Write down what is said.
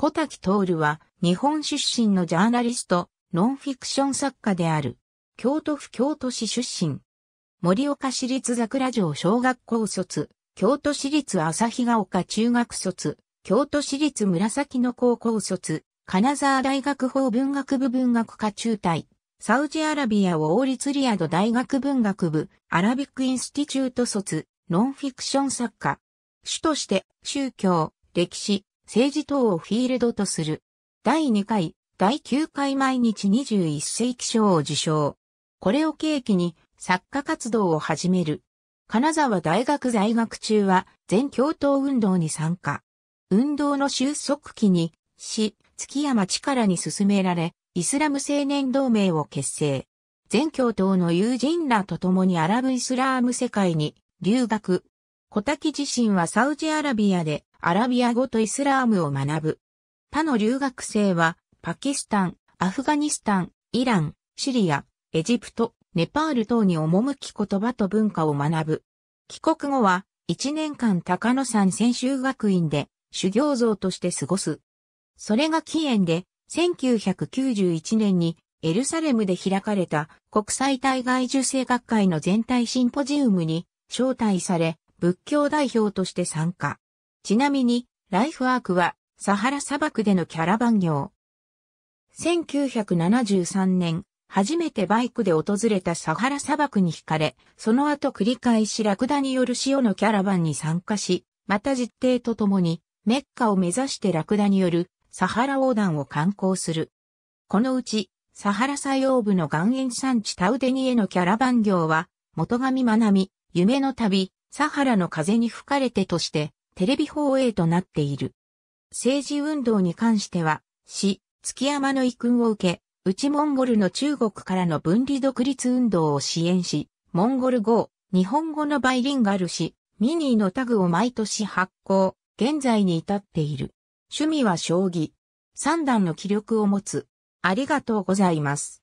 小滝徹は日本出身のジャーナリスト、ノンフィクション作家である。京都府京都市出身。森岡市立桜城小学校卒、京都市立日が丘中学卒、京都市立紫野高校卒、金沢大学法文学部文学科中退。サウジアラビア王立リアド大学文学部、アラビックインスティチュート卒、ノンフィクション作家。主として、宗教、歴史、政治等をフィールドとする。第2回、第9回毎日21世紀賞を受賞。これを契機に作家活動を始める。金沢大学在学中は全共闘運動に参加。運動の収束期に、し、月山力に進められ、イスラム青年同盟を結成。全共闘の友人らと共にアラブイスラーム世界に留学。小滝自身はサウジアラビアでアラビア語とイスラームを学ぶ。他の留学生は、パキスタン、アフガニスタン、イラン、シリア、エジプト、ネパール等に赴き言葉と文化を学ぶ。帰国後は、1年間高野山専修学院で修行像として過ごす。それが起源で、1991年にエルサレムで開かれた国際対外受精学会の全体シンポジウムに招待され、仏教代表として参加。ちなみに、ライフワークは、サハラ砂漠でのキャラバン業。1973年、初めてバイクで訪れたサハラ砂漠に惹かれ、その後繰り返しラクダによる塩のキャラバンに参加し、また実定とともに、メッカを目指してラクダによるサハラ横断を観光する。このうち、サハラ最央部の岩塩産地タウデニへのキャラバン業は、元上学び、夢の旅、サハラの風に吹かれてとして、テレビ放映となっている。政治運動に関しては、市、月山の遺訓を受け、内モンゴルの中国からの分離独立運動を支援し、モンゴル語、日本語のバイリンガル誌、ミニーのタグを毎年発行、現在に至っている。趣味は将棋。三段の気力を持つ。ありがとうございます。